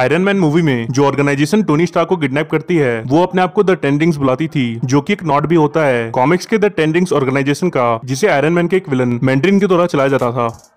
iron man movie में जो organization Tony Stark को किडनैप करती है वो अपने आप को द टेंडिंग्स बुलाती थी जो कि एक नॉट भी होता है कॉमिक्स के द टेंडिंग्स ऑर्गेनाइजेशन का जिसे आयरन मैन के एक विलन मैंड्रिन के द्वारा चलाया जाता था